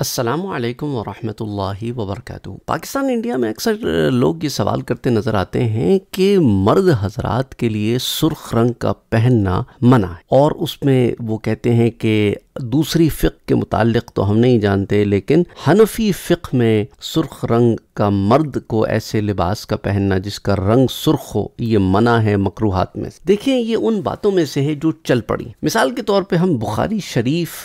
असलकम वरहमल वबरक पाकिस्तान इंडिया में अक्सर लोग ये सवाल करते नज़र आते हैं कि मर्द हजरात के लिए सुर्ख रंग का पहनना मना है और उसमें वो कहते हैं कि दूसरी फ़िक के मुतालिक तो हम नहीं जानते लेकिन हनफी फ़िक में सुर्ख रंग का मर्द को ऐसे लिबास का पहनना जिसका रंग सुर्ख हो ये मना है मकरूहत में देखें ये उन बातों में से है जो चल पड़ी मिसाल के तौर पर हम बुखारी शरीफ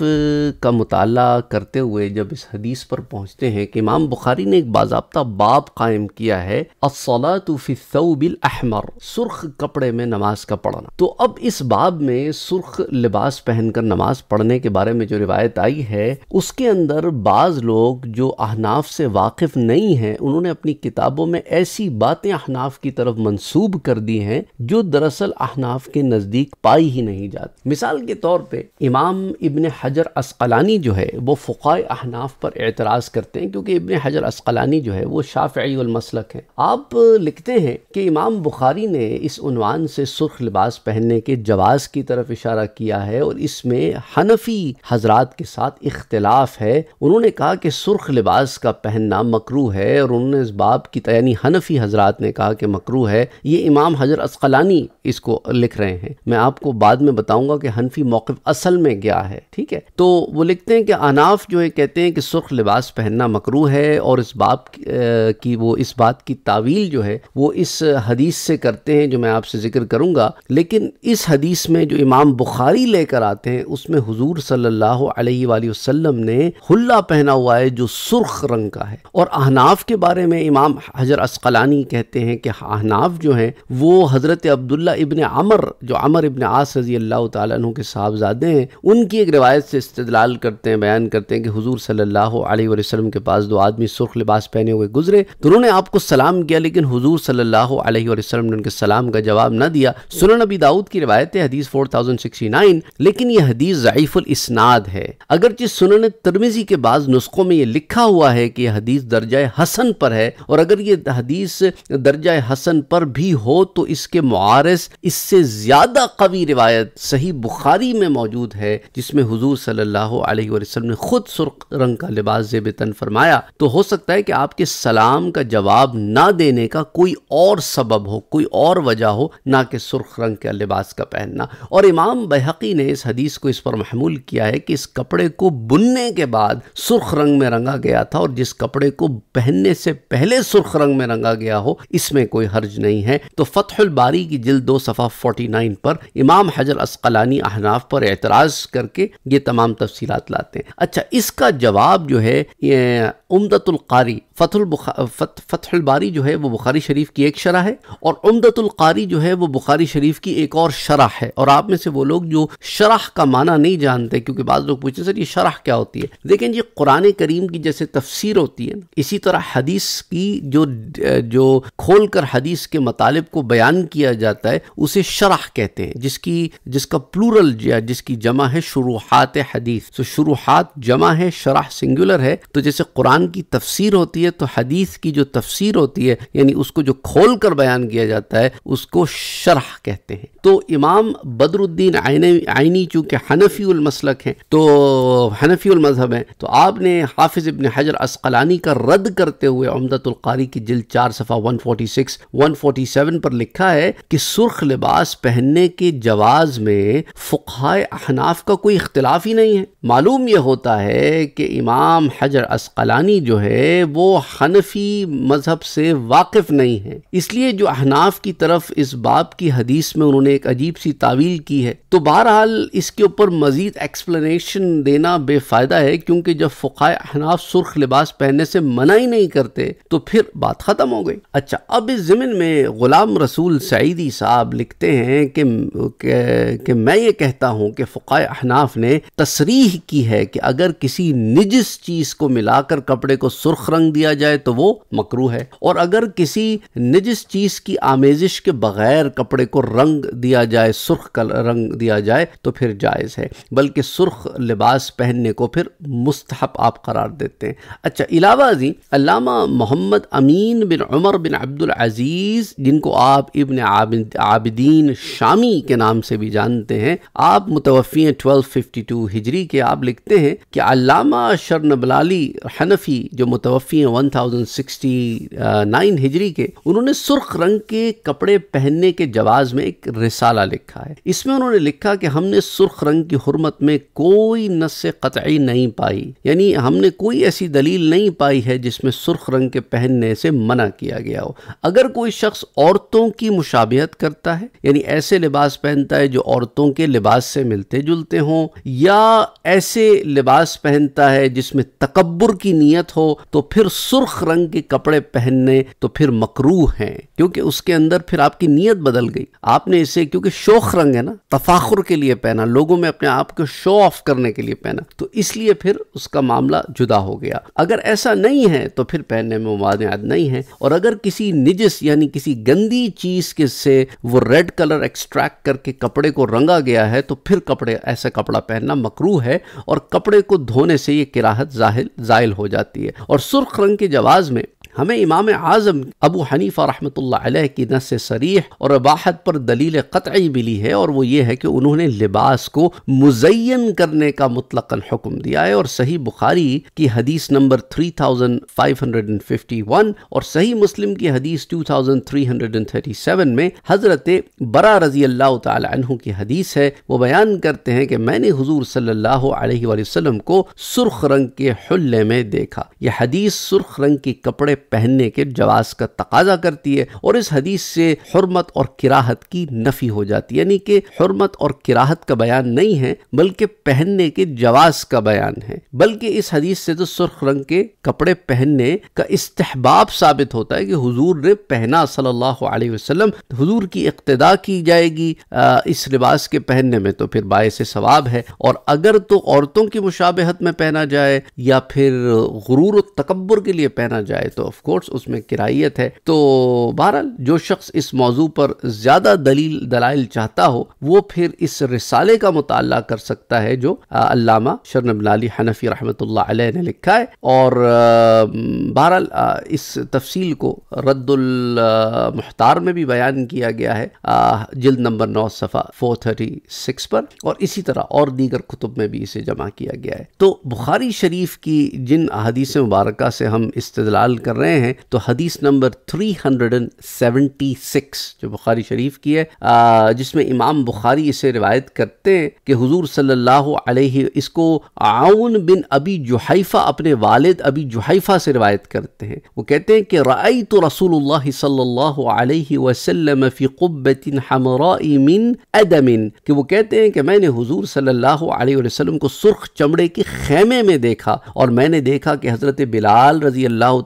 का मताल करते हुए जब इस हदीस पर पहुँचते हैं कि इमाम बुखारी ने एक बाबा बाब कायम किया है असलातफ़िल अहमर सुर्ख कपड़े में नमाज का पढ़ना तो अब इस बाब में सुर्ख लिबास पहनकर नमाज पढ़ने के बाद बारे में जो रिवायत आई है उसके अंदर बाज़ लोग जो अहनाफ से वाकिफ़ नहीं हैं उन्होंने अपनी किताबों में ऐसी बातें अहनाफ की तरफ मंसूब कर दी हैं जो दरअसल अहनाफ के नज़दीक पाई ही नहीं जाती मिसाल के तौर पर इमाम इबन हजर असकलानी जो है वो फ़ुकाय अहनाफ पर एतराज़ करते हैं क्योंकि इबन हजर असकलानी जो है वो शाफ़ीमसलक है आप लिखते हैं कि इमाम बुखारी ने इस उनवान से सुर्ख लिबास पहनने के जवाज़ की तरफ इशारा किया है और इसमें हनफी हजरात के साथ इख्तलाफ है उन्होंने कहा कि सुर्ख लिबास का पहनना मकरू है और उन्होंने इस बाब की यानी हनफी हजरात ने कहा कि मकरू है ये इमाम हजर असकलानी इसको लिख रहे हैं मैं आपको बाद में बताऊंगा कि हनफी मौकफ असल में क्या है ठीक है तो वो लिखते हैं कि अनाफ जो है कहते हैं कि सुर्ख लिबास पहनना मकरू है और इस बाब की वो इस बात की तावील जो है वो इस हदीस से करते हैं जो मैं आपसे जिक्र करूंगा लेकिन इस हदीस में जो इमाम बुखारी लेकर आते हैं उसमें हजूर सल्लल्लाहु अलैहि वसल्लम ने हुल्ला पहना हुआ है जो सुर्ख रंग का है और अहनाफ के बारे में इमाम हजर असकलानी कहते हैं कि अहनाफ जो हैं वो हज़रत अब्दुल्ला इबन अमर जो अमर इबन आस रजी अल्लाह तु के साहबजादे हैं उनकी एक रिवायत से इस्तलाल करते हैं बयान करते हैं कि हजूर सल्ला वसलम के पास दो आदमी सुर्ख लिबास पहने हुए गुजरे तो उन्होंने आपको सलाम किया लेकिन हजूर सल्ला वसलम ने उनके सलाम का जवाब न दिया सुन नबी दाऊद की रिवायत है हदीस फोर लेकिन यह हदीस ज़यफ़ुल इसनाद है अगरचि सुनन तरमिजी के बाद नुस्खों में ये लिखा हुआ है कि हदीस दर्जा हसन पर है और अगर ये हदीस दर्जा हसन पर भी हो तो इसके मुआरस इससे ज्यादा कवि रिवायत सही बुखारी में मौजूद है जिसमें हजूर सल्लाम ने खुद सुर्ख रंग का लिबास जेब तन फरमाया तो हो सकता है कि आपके सलाम का जवाब ना देने का कोई और सबब हो कोई और वजह हो ना कि सुर्ख रंग का लिबास का पहनना और इमाम बहकी ने इस हदीस को इस पर महमूल किया किया है कि इस कपड़े को बुनने के बाद सुर्ख रंग में रंगा गया था और जिस कपड़े को पहनने से पहले सुर्ख रंग में रंगा गया हो इसमें कोई हर्ज नहीं है तो फतहुल बारी की जिल दो सफ़ा फोर्टी नाइन पर इमाम हजर असकलानी अहनाफ पर एतराज़ करके ये तमाम तफसी लाते हैं अच्छा इसका जवाब जो है ये उमदतुल्कारी फतुल फत, बारी जो है वो बुखारी शरीफ की एक शरह है और उमदतुल्कारी जो है वो बुखारी शरीफ की एक और शरह है और आप में से वो लोग जो शरह का माना नहीं जानते क्योंकि बाद लोग पूछते हैं सर ये शरह क्या होती है लेकिन ये कुरान करीम की जैसे तफसीर होती है इसी तरह हदीस की जो जो खोल कर हदीस के मतालब को बयान किया जाता है उसे शरह कहते हैं जिसकी जिसका प्लूरल जिसकी जमा है शुरुआत हदीस तो शुरुआत जमा है शराह सिंगुलर है तो जैसे कुरान की तफसीर होती है तो हदीस की जो तफसीर होती है यानी उसको जो खोल कर बयान किया जाता है उसको शरह कहते हैं तो इमाम बदरुद्दीन आईनी चूंकि हनफी उलमसल मुतलक हैं तो हनफी मज़हब हैं तो आपने हाफिज़ इबन हजर असकलानी का रद्द करते हुए अमदतुल्कारी की जिल चार सफ़ा 146, 147 पर लिखा है कि सुर्ख लिबास पहनने के जवाज़ में फ़ुकाय अहनाफ का कोई इख्तलाफ ही नहीं है मालूम यह होता है कि इमाम हजर असकलानी जो है वो हनफी मज़हब से वाकिफ नहीं है इसलिए जो अहनाफ की तरफ इस बाप की हदीस में उन्होंने एक अजीब सी तावील की है तो बहरहाल इसके ऊपर मजीद एक्स एक्सप्लेनेशन देना बेफ़ायदा है क्योंकि जब फ़ुकाय अहनाफ सुर्ख लिबास पहनने से मना ही नहीं करते तो फिर बात ख़त्म हो गई अच्छा अब इस ज़मीन में ग़ुलाम रसूल सईदी साहब लिखते हैं कि कि मैं ये कहता हूँ कि फ़ुकाय अहनाफ ने तसरीह की है कि अगर किसी निजिस चीज़ को मिलाकर कपड़े को सुर्ख रंग दिया जाए तो वो मकरू है और अगर किसी निजिस चीज़ की आमेजिश के बगैर कपड़े को रंग दिया जाए सुर्ख रंग दिया जाए तो फिर जायज़ है बल्कि सुर्ख लिबास पहनने को फिर मुस्तहब आप करार देते हैं अच्छा अलावा अजी अलामा मोहम्मद अमीन बिन उमर बिन अब्दुल अजीज़ जिनको आप इबन आबिदीन शामी के नाम से भी जानते हैं आप मुतवफ़ी हैं ट्वेल्व फिफ्टी टू हिजरी के आप लिखते हैं कि अलामा शरनबलाली हनफ़ी जो मुतवफ़ी हैं वन थाउजेंड सिक्सटी नाइन हिजरी के उन्होंने सुर्ख रंग के कपड़े पहनने के जवाज़ में एक रिसाला लिखा है इसमें उन्होंने लिखा कि हमने सुर्ख रंग की हरमत में कोई नस कतई नहीं पाई यानी हमने कोई ऐसी दलील नहीं पाई है जिसमें सुर्ख रंग के पहनने से मना किया गया हो अगर कोई शख्स औरतों की मुशाबियत करता है यानी ऐसे लिबास पहनता है जो औरतों के लिबास से मिलते जुलते हों या ऐसे लिबास पहनता है जिसमें तकबर की नीयत हो तो फिर सुर्ख रंग के कपड़े पहनने तो फिर मकरू हैं क्योंकि उसके अंदर फिर आपकी नीयत बदल गई आपने इसे क्योंकि शोख रंग है ना तफाखुर के लिए पहना लोगों में अपने आप को शो ऑफ करने के लिए पहना तो इसलिए फिर उसका मामला जुदा हो गया अगर ऐसा नहीं है तो फिर पहनने में याद नहीं है और अगर किसी निजस यानी किसी गंदी चीज के से वो रेड कलर एक्सट्रैक्ट करके कपड़े को रंगा गया है तो फिर कपड़े ऐसा कपड़ा पहनना मकरू है और कपड़े को धोने से ये किराहत जाहिल जायल हो जाती है और सुर्ख रंग के जवाज में हमें इमाम आज़म अबू हनीफ़ा रहमत की नस सरीह और अबाहत पर दलील कतई मिली है और वो ये है कि उन्होंने लिबास को मुजयन करने का मुतलकन हुक्म दिया है और सही बुखारी की हदीस नंबर 3551 और सही मुस्लिम की हदीस 2337 में हज़रत बरा रजी अल्लाह तु की हदीस है वो बयान करते हैं कि मैंने हुजूर सल्लल्लाहु अलैहि वसल्लम को सुर्ख रंग के हल्ले में देखा यह हदीस सुर्ख रंग के कपड़े पहनने के जवाज़ का तकाजा करती है और इस हदीस से हरमत और किराहत की नफ़ी हो जाती है यानी कि हरमत और किराहत का बयान नहीं है बल्कि पहनने के जवाज़ का बयान है बल्कि इस हदीस से तो सुर्ख रंग के कपड़े पहनने का इस्तेबाब साबित होता है कि हुजूर ने पहना सल्लल्लाहु अलैहि वसल्लम हुजूर की इक्तदा की जाएगी आ, इस लिबास के पहनने में तो फिर से सवाब है और अगर तो औरतों की मुशाबहत में पहना जाए या फिर गुरूर तकबर के लिए पहना जाए तो ऑफ कोर्स उसमें किराइत है तो बहरहाल जो शख्स इस मौजू पर ज्यादा दलील दलाइल चाहता हो वो फिर इस रिसाले का मुताल कर सकता है जो अल्लामा शरनबलाली हनफी रहमत ने लिखा है और बहरहाल इस तफसील को रद्दुल मुख्तार में भी बयान किया गया है जल्द नंबर नौ सफ़ा फोर थर्टी सिक्स पर और इसी तरह और दीगर कुतुब में भी इसे जमा किया गया है तो बुखारी शरीफ की जिन अदीस मुबारक से हम इस्तलाल कर रहे हैं तो हदीस नंबर 376 जो बुखारी शरीफ की है जिसमें इमाम बुखारी इसे रिवायत करते हैं कि हुजूर सल्लल्लाहु अलैहि इसको आउन बिन अबी जुहैफा अपने वालिद अबी जुहैफा से रिवायत करते हैं वो कहते हैं कि राय तो रसूल सल्लल्लाहु अलैहि वसल्लम कि वो कहते हैं कि मैंने हुजूर सल्लल्लाहु अलैहि वसल्लम को सुर्ख चमड़े के खेमे में देखा और मैंने देखा कि हज़रत बिलाल रजी अल्लाह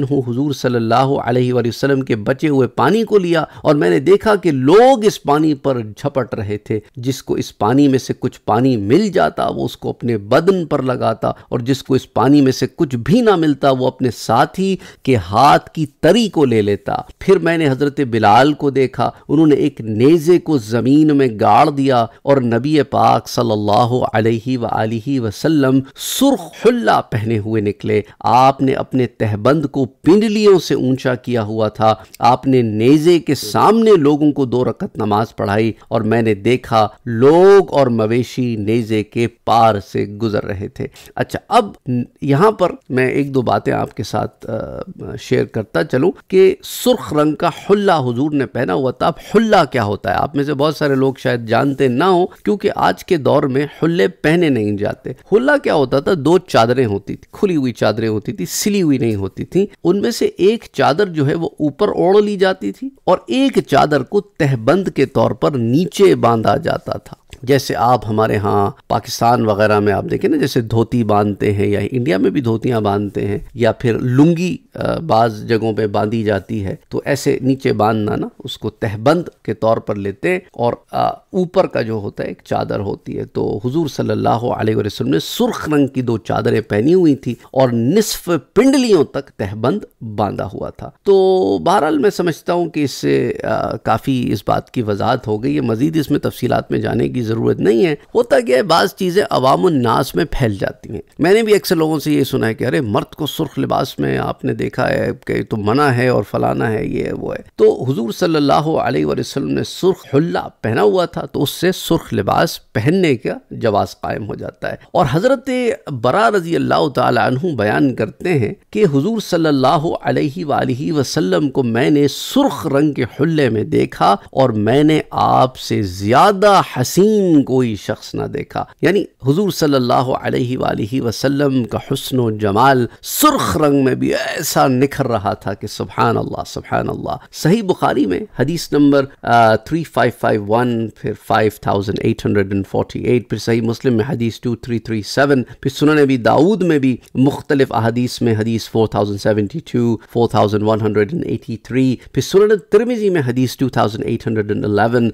अनहु हुजूर सल्लल्लाहु अलैहि वसल्लम के बचे हुए पानी को लिया और मैंने देखा कि लोग इस पानी पर झपट रहे थे जिसको इस पानी में से कुछ पानी मिल जाता वो उसको अपने बदन पर लगाता और जिसको इस पानी में से कुछ भी ना मिलता वो अपने साथी के हाथ की तरी को ले लेता फिर मैंने हजरत बिलाल को देखा उन्होंने एक नेजे को ज़मीन में गाड़ दिया और नबी पाक सल्लल्लाहु अलैहि वसल्लम पहने हुए निकले आपने अपने तहबंद को पिंडलियों से ऊंचा किया हुआ था आपने नेजे के सामने लोगों को दो रकत नमाज पढ़ाई और मैंने देखा लोग और मवेशी नेजे के पार से गुजर रहे थे अच्छा अब यहाँ पर मैं एक दो बातें आपके साथ शेयर करता चलूँ कि सुर्ख रंग का हल्ला हुजूर ने पहना हुआ था अब हल्ला क्या होता है आप में से बहुत सारे लोग शायद जानते ना हो क्योंकि आज के दौर में हल्ले पहने नहीं जाते हल्ला क्या होता था दो चादरें होती थी खुली हुई चादरें होती थी सिली हुई नहीं होती थी उनमें से एक चादर जो है वो ऊपर ओढ़ ली जाती थी और एक चादर को तहबंद के तौर पर नीचे बांधा जाता था जैसे आप हमारे यहाँ पाकिस्तान वगैरह में आप देखें ना जैसे धोती बांधते हैं या इंडिया में भी धोतियाँ बांधते हैं या फिर लुंगी बाज़ जगहों पर बांधी जाती है तो ऐसे नीचे बांधना ना उसको तहबंद के तौर पर लेते हैं और ऊपर का जो होता है एक चादर होती है तो हजूर सल्लल्लाहु अलैहि ने सुर्ख रंग की दो चादरें पहनी हुई थी और निसफ पिंडलियों तक तहबंद बांधा हुआ था तो बहरहाल मैं समझता हूँ कि इससे काफ़ी इस बात की वजाहत हो गई है मज़ीद इसमें तफसीत में जाने की ज़रूरत नहीं है होता क्या है बाज़ चीज़ें अवाम नास में फैल जाती हैं मैंने भी अक्सर लोगों से ये सुना है कि अरे मर्द को सुर्ख लिबास में आपने देखा है कि तो मना है और फलाना है ये है वो है तो हजूर सल्लाम ने सुर्ख हल्ला पहना हुआ था तो उससे सुर्ख लिबास पहनने का जवाब कायम हो जाता है और हज़रत बरा रजी अल्लाह तु बयान करते हैं कि हजूर सल्ला वसलम को मैंने सुर्ख रंग के हल्ले में देखा और मैंने आपसे ज़्यादा हसीन कहीं कोई शख्स ना देखा यानी हुजूर सल्लल्लाहु अलैहि वालैहि वसल्लम का हुस्न जमाल सुर्ख रंग में भी ऐसा निखर रहा था कि सुभान अल्लाह सुभान अल्लाह सही बुखारी में हदीस number three five five one फिर five thousand eight hundred and forty eight फिर सही मुस्लिम में हदीस टू थ्री थ्री सेवन फिर सुनने भी दाऊद में भी मुख्तलिफ अहदीस में हदीस four thousand seventy two four thousand one hundred and eighty three फिर सुनने तिरमिजी में हदीस two thousand eight hundred and eleven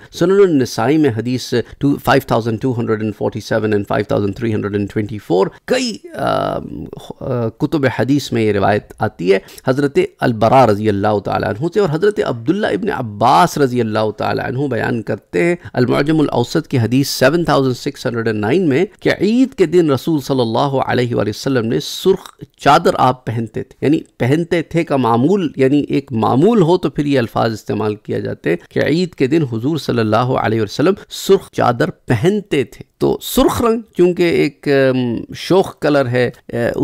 नसाई में हदीस टू 5247 and 5324 कई कुतुब हदीस में ये रिवायत आती है हज़रत अलबरा रज़ी अल्लाह तु से और हज़रत अब्दुल्ला इबन अब्बास रज़ी अल्लाह तु बयान करते हैं औसत की हदीस 7609 में कि ईद के दिन रसूल सल्लल्लाहु अलैहि वसल्लम ने सुर्ख चादर आप पहनते थे यानी पहनते थे का मामूल यानी एक मामूल हो तो फिर ये अल्फाज इस्तेमाल किया जाते हैं कि ईद के दिन हुजूर सल्लल्लाहु अलैहि वसल्लम सुर्ख चादर अंदर पहनते थे तो सुर्ख रंग चूंकि एक शोख कलर है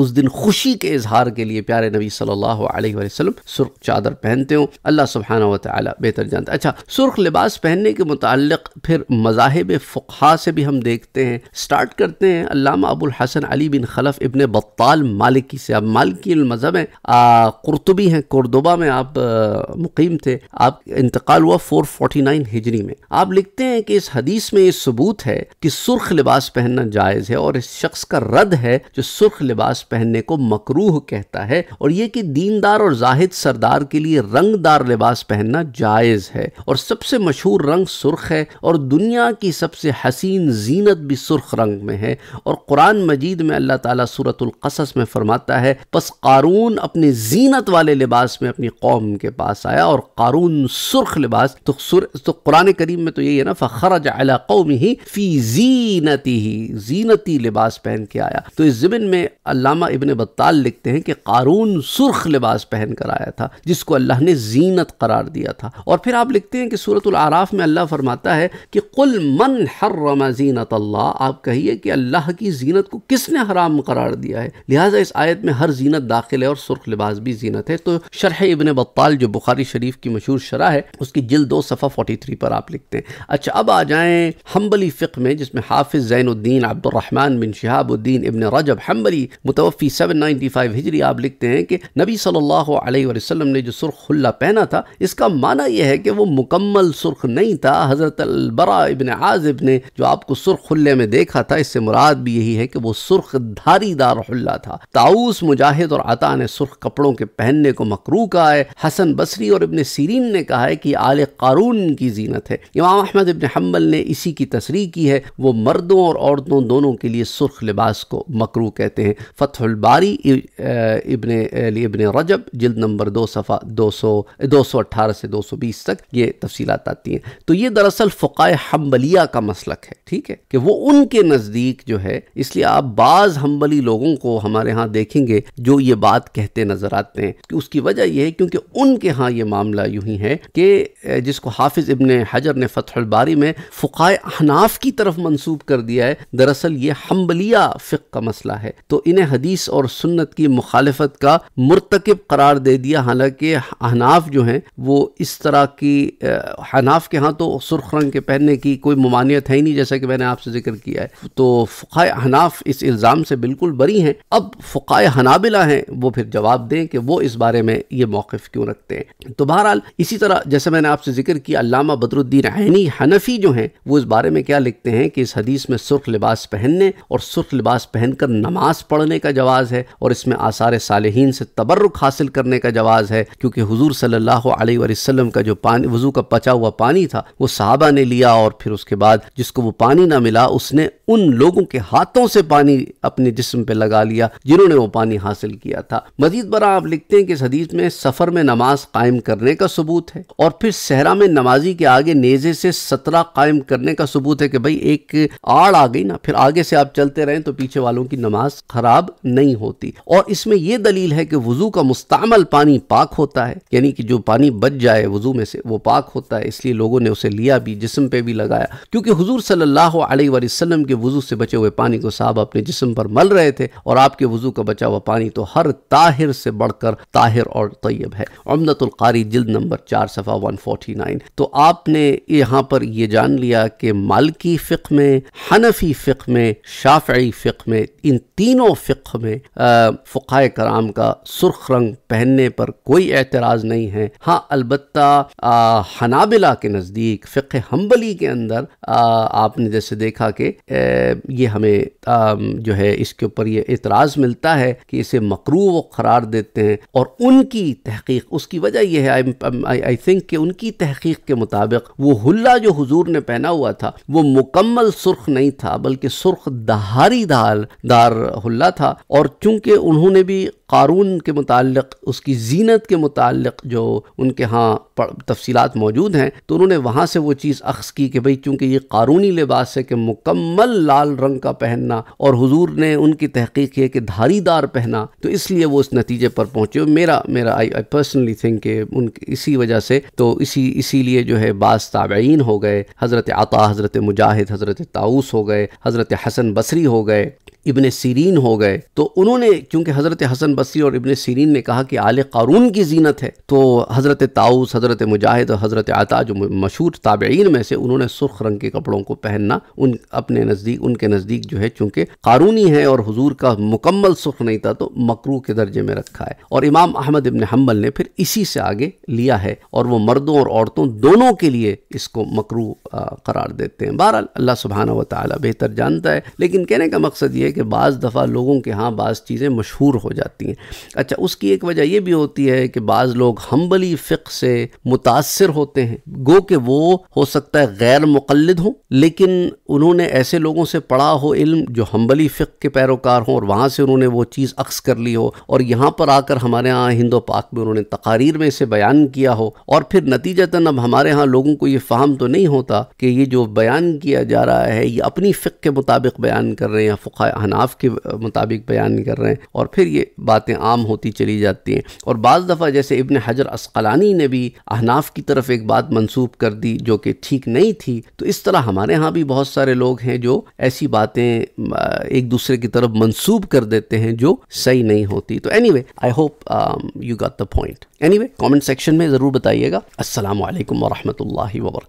उस दिन खुशी के इजहार के लिए प्यारे नबी सल्लल्लाहु अलैहि वसल्लम सुर्ख चादर पहनते हो अल्लाह सुबहाना व ताली बेहतर जानता अच्छा सुर्ख लिबास पहनने के मुतक फिर मजाहब फ़ुहा से भी हम देखते हैं स्टार्ट करते हैं अल्लामा अबुल हसन अली बिन खलफ इबन बत्ताल मालिकी से अब मालिकी मज़हब है कुरतुबी हैं कोरदोबा में आप मुकीम थे आप इंतकाल हुआ फोर फोर्टी नाइन हिजरी में आप लिखते हैं कि इस हदीस में इस सबूत है कि सुर्ख लिबास पहनना जायज़ है और इस शख्स का रद है जो सुर्ख लिबास पहनने को मकरूह कहता है और ये कि दीनदार और जाहिद सरदार के लिए रंगदार लिबास पहनना जायज़ है और सबसे मशहूर रंग सुर्ख है और दुनिया की सबसे हसीन जीनत भी सुर्ख रंग में है और कुरान मजीद में अल्लाह ताला सूरतुल कसस में फरमाता है बस कारून अपने जीनत वाले लिबास में अपनी कौम के पास आया और कारून सुर्ख लिबास तो तो कुरान करीम में तो यही है ना फ़खरज अला कौम आदमी ही फी जीनती ही जीनती लिबास पहन के आया तो इस जमीन में अलामा इबन बत्ताल लिखते हैं कि कारून सुर्ख लिबास पहन कर आया था जिसको अल्लाह ने जीनत करार दिया था और फिर आप लिखते हैं कि सूरत आराफ में अल्लाह फरमाता है कि कुल मन हर्रमा जीनत अल्लाह आप कहिए कि अल्लाह की जीनत को किसने हराम करार दिया है लिहाजा इस आयत में हर जीनत दाखिल है और सुर्ख लिबास भी जीनत है तो शरह इबन बत्ताल जो बुखारी शरीफ की मशहूर शरह है उसकी जिल दो सफ़ा फोर्टी थ्री पर आप लिखते हैं अच्छा अब आ जाए हम हम्बली फ़िक में जिसमें हाफिज़ ज़ैनुद्दीन अब्दुलरहमान बिन शहाबुद्दीन इबन रजब हम्बली मुतवफ़ी सेवन नाइन्टी फाइव हिजरी आप लिखते हैं कि नबी सल्लल्लाहु अलैहि वसल्लम ने जो सुर्ख खुल्ला पहना था इसका माना यह है कि वो मुकम्मल सुर्ख नहीं था हज़रत अलबरा इबन आज़िब ने जो आपको सुर्ख खुल्ले में देखा था इससे मुराद भी यही है कि वो सुर्ख दार खुल्ला था ताउस मुजाहिद और आता ने सुर्ख कपड़ों के पहनने को मकरू कहा है हसन बसरी और इबन सीरीन ने कहा है कि आले कारून की जीनत है इमाम अहमद इबन हम्बल ने इसी की तस्री की है वो मर्दों और औरतों दोनों के लिए सुर्ख लिबास को मकरू कहते हैं फतहुलबारी इबन इबन रजब जल्द नंबर दो सफ़ा दो सौ दो सौ अट्ठारह से दो सौ बीस तक ये तफसीत आती हैं तो ये दरअसल फ़ाय हम्बलिया का मसलक है ठीक है कि वो उनके नज़दीक जो है इसलिए आप बाज़ हम्बली लोगों को हमारे यहाँ देखेंगे जो ये बात कहते नज़र आते हैं कि उसकी वजह यह है क्योंकि उनके यहाँ ये मामला यूँ ही है कि जिसको हाफिज़ इबन हजर ने फतहुलबारी में फ़ाय अहनाफ की तरफ मंसूब कर दिया है दरअसल ये हम्बलिया फ़िक का मसला है तो इन्हें हदीस और सुन्नत की मुखालफत का मुरतकब करार दे दिया हालांकि हनाफ जो हैं वो इस तरह की हनाफ के यहाँ तो सुर्ख रंग के पहनने की कोई ममानियत है ही नहीं जैसा कि मैंने आपसे जिक्र किया है तो फ़ुकाय हनाफ इस इल्ज़ाम से बिल्कुल बरी हैं अब फ़ुकाय हनाबिला हैं वो फिर जवाब दें कि वो इस बारे में ये मौक़ क्यों रखते हैं तो बहरहाल इसी तरह जैसे मैंने आपसे जिक्र किया बदरुद्दीन आनी हनफी जो हैं वो इस बारे बारे में क्या लिखते हैं कि इस हदीस में सुर्ख लिबास पहनने और सुर्ख लिबास पहनकर नमाज पढ़ने का जवाज़ है और इसमें आसार सालहीन से तबर्रुक हासिल करने का जवाज़ है क्योंकि हुजूर सल्लल्लाहु अलैहि वसल्लम का जो पानी वज़ू का पचा हुआ पानी था वो साहबा ने लिया और फिर उसके बाद जिसको वो पानी ना मिला उसने उन लोगों के हाथों से पानी अपने जिसम पे लगा लिया जिन्होंने वो पानी हासिल किया था मजीद बरा आप लिखते हैं कि इस हदीस में सफर में नमाज कायम करने का सबूत है और फिर सहरा में नमाजी के आगे नेजे से सतरा कायम करने का सबूत है कि भाई एक आड़ आ गई ना फिर आगे से आप चलते रहें तो पीछे वालों की नमाज खराब नहीं होती और इसमें यह दलील है कि वजू का मुस्तमल पानी पाक होता है यानी कि जो पानी बच जाए वजू में से वो पाक होता है इसलिए लोगों ने उसे लिया भी जिसम पे भी लगाया क्योंकि हजूर सल्लल्लाहु अलैहि के वजू से बचे हुए पानी को साहब अपने जिसम पर मल रहे थे और आपके वजू का बचा हुआ पानी तो हर ताहिर से बढ़कर ताहिर और तयब है अमनतुल्कारी जिल्द नंबर चार सफ़ा वन फोर्टी नाइन तो आपने यहाँ पर यह जान लिया कि मालकी फ़िक में हनफी फ़िक में शाफी फ़िक में इन तीनों फ़िक में फ़ाय कराम का सुर्ख रंग पहनने पर कोई एतराज़ नहीं है हाँ अलबत् हनाबिला के नज़दीक फ़िक हम्बली के अंदर आ, आपने जैसे देखा कि ये हमें आ, जो है इसके ऊपर ये एतराज़ मिलता है कि इसे मकरूव करार देते हैं और उनकी तहकीक उसकी वजह यह है आई थिंक कि उनकी तहकीक के मुताबिक वो हुल्ला जो हुजूर ने पहना हुआ था वो मुकम्मल सुर्ख नहीं था बल्कि सुर्ख दहारी दाल दार हुल्ला था और चूंकि उन्होंने भी क़ारून के मुतालिक उसकी जीनत के मुतक जो उनके यहाँ तफसीलात मौजूद हैं तो उन्होंने वहाँ से वो चीज़ अक्स की कि भाई चूँकि ये कानूनी लिबास है कि मुकम्मल लाल रंग का पहनना और हजूर ने उनकी तहकीक है कि धारी दार पहना तो इसलिए वो इस नतीजे पर पहुँचे मेरा मेरा आई आई पर्सनली थिंक कि उन इसी वजह से तो इसी इसी लिए जो है बास ताबीन हो गए हज़रत आता हज़रत मुजाहिद हज़रत ताउस हो गए हज़रत हसन बसरी हो गए इबन सीरीन हो गए तो उन्होंने क्योंकि हज़रत हसन बसी और इबन सीरीन ने कहा कि आल कारून की जीनत है तो हज़रत ताउस हज़रत मुजाहिद और हज़रत आता जो मशहूर ताबेन में से उन्होंने सुर्ख रंग के कपड़ों को पहनना उन अपने नज़दीक उनके नज़दीक जो है चूँकि कानूनी है और हजूर का मुकम्मल सुर्ख नहीं था तो मकरू के दर्जे में रखा है और इमाम अहमद इबन हम्बल ने फिर इसी से आगे लिया है और वह मर्दों और औरतों दोनों के लिए इसको मकरू करार देते हैं बहरहाल अल्लाह सुबहाना वाली बेहतर जानता है लेकिन कहने का मकसद ये कि बज़ दफ़ा लोगों के यहाँ बाज़ चीज़ें मशहूर हो जाती हैं अच्छा उसकी एक वजह यह भी होती है कि बाज़ लोग हम्बली फ़िक से मुतासर होते हैं गो कि वो हो सकता है गैर मुकलद हों लेकिन उन्होंने ऐसे लोगों से पढ़ा हो इल्म जो हम्बली फ़िक के पैरोकार हों और वहाँ से उन्होंने वो चीज़ अक्स कर ली हो और यहाँ पर आकर हमारे यहाँ हिंदो पाक में उन्होंने तकारीर में इसे बयान किया हो और फिर नतीजतन अब हमारे यहाँ लोगों को ये फाहम तो नहीं होता कि ये जो बयान किया जा रहा है ये अपनी फ़िक के मुताबिक बयान कर रहे हैं फ़ुका हनाफ के मुताबिक बयान कर रहे हैं और फिर ये बातें आम होती चली जाती हैं और बज़ दफ़ा जैसे इबन हजर असकलानी ने भी अहनाफ की तरफ एक बात मंसूब कर दी जो कि ठीक नहीं थी तो इस तरह हमारे यहाँ भी बहुत सारे लोग हैं जो ऐसी बातें एक दूसरे की तरफ मंसूब कर देते हैं जो सही नहीं होती तो anyway I hope you got the point anyway comment section में ज़रूर बताइएगा असल वरहमल वर्क